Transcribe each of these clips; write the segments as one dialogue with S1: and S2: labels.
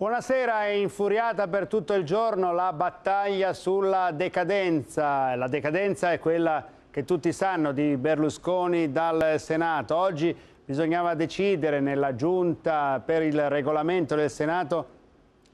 S1: Buonasera, è infuriata per tutto il giorno la battaglia sulla decadenza. La decadenza è quella che tutti sanno di Berlusconi dal Senato. Oggi bisognava decidere nella giunta per il regolamento del Senato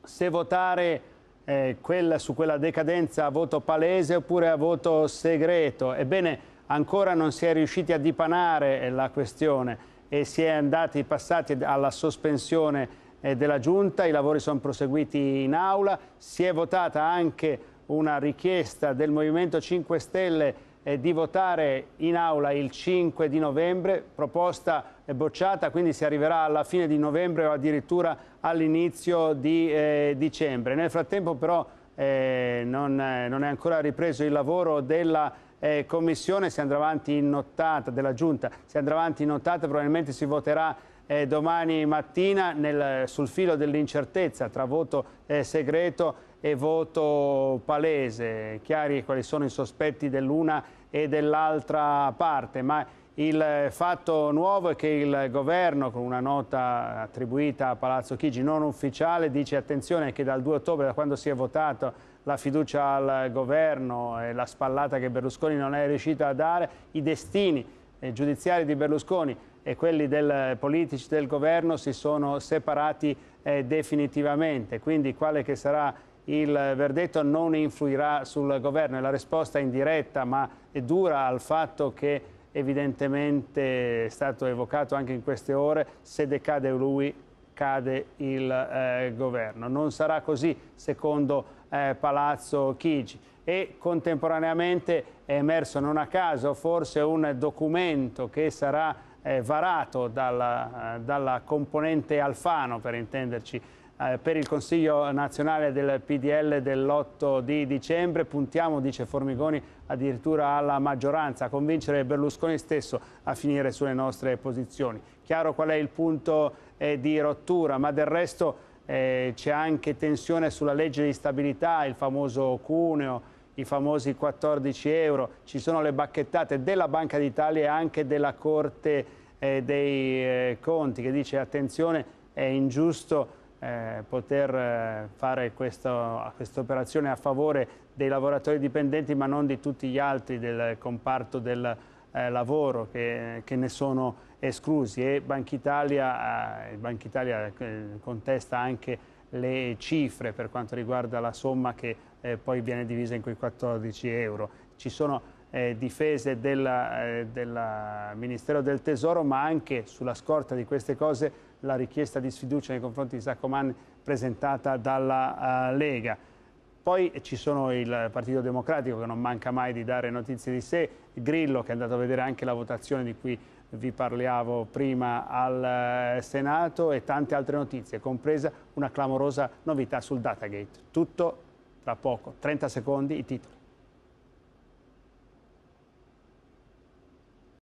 S1: se votare eh, quella, su quella decadenza a voto palese oppure a voto segreto. Ebbene, ancora non si è riusciti a dipanare la questione e si è andati passati alla sospensione eh, della Giunta, i lavori sono proseguiti in aula, si è votata anche una richiesta del Movimento 5 Stelle eh, di votare in aula il 5 di novembre, proposta eh, bocciata, quindi si arriverà alla fine di novembre o addirittura all'inizio di eh, dicembre. Nel frattempo però eh, non, eh, non, è ancora ripreso il lavoro della Commissione, si andrà avanti in nottata, della Giunta, si andrà avanti in nottata, probabilmente si voterà eh, domani mattina nel, sul filo dell'incertezza tra voto eh, segreto e voto palese, chiari quali sono i sospetti dell'una e dell'altra parte, ma il fatto nuovo è che il governo, con una nota attribuita a Palazzo Chigi non ufficiale, dice attenzione che dal 2 ottobre, da quando si è votato la fiducia al governo e la spallata che Berlusconi non è riuscito a dare, i destini eh, giudiziari di Berlusconi e quelli del, politici del governo si sono separati eh, definitivamente, quindi quale che sarà il verdetto non influirà sul governo, è la risposta indiretta ma è dura al fatto che evidentemente è stato evocato anche in queste ore, se decade lui cade il eh, governo. Non sarà così secondo eh, Palazzo Chigi e contemporaneamente è emerso non a caso forse un documento che sarà eh, varato dalla, eh, dalla componente Alfano per intenderci eh, per il Consiglio nazionale del PDL dell'8 di dicembre. Puntiamo, dice Formigoni, addirittura alla maggioranza, a convincere Berlusconi stesso a finire sulle nostre posizioni. Chiaro qual è il punto eh, di rottura, ma del resto eh, c'è anche tensione sulla legge di stabilità, il famoso cuneo, i famosi 14 euro, ci sono le bacchettate della Banca d'Italia e anche della Corte eh, dei eh, Conti che dice attenzione è ingiusto eh, poter eh, fare questa operazione a favore dei lavoratori dipendenti ma non di tutti gli altri del comparto del eh, lavoro che, che, ne sono esclusi e Banca Italia, eh, Banca Italia eh, contesta anche le cifre per quanto riguarda la somma che eh, poi viene divisa in quei 14 euro. Ci sono eh, difese della, eh, del Ministero del Tesoro, ma anche sulla scorta di queste cose la richiesta di sfiducia nei confronti di Saccoman presentata dalla uh, Lega. Poi ci sono il Partito Democratico che non manca mai di dare notizie di sé, Grillo che è andato a vedere anche la votazione di cui vi parlavo prima al eh, Senato e tante altre notizie, compresa una clamorosa novità sul Datagate. Tutto tra poco, 30 secondi i titoli.